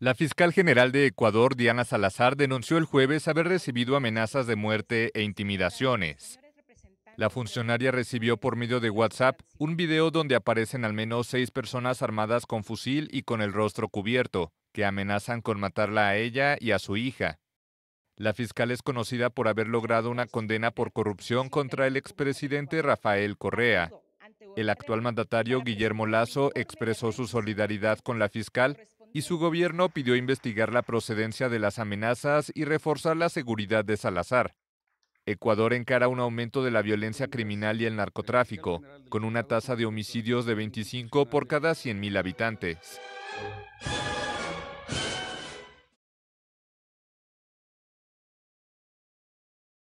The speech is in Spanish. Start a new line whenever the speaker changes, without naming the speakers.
La fiscal general de Ecuador, Diana Salazar, denunció el jueves haber recibido amenazas de muerte e intimidaciones. La funcionaria recibió por medio de WhatsApp un video donde aparecen al menos seis personas armadas con fusil y con el rostro cubierto, que amenazan con matarla a ella y a su hija. La fiscal es conocida por haber logrado una condena por corrupción contra el expresidente Rafael Correa. El actual mandatario Guillermo Lazo expresó su solidaridad con la fiscal y su gobierno pidió investigar la procedencia de las amenazas y reforzar la seguridad de Salazar. Ecuador encara un aumento de la violencia criminal y el narcotráfico, con una tasa de homicidios de 25 por cada 100.000 habitantes.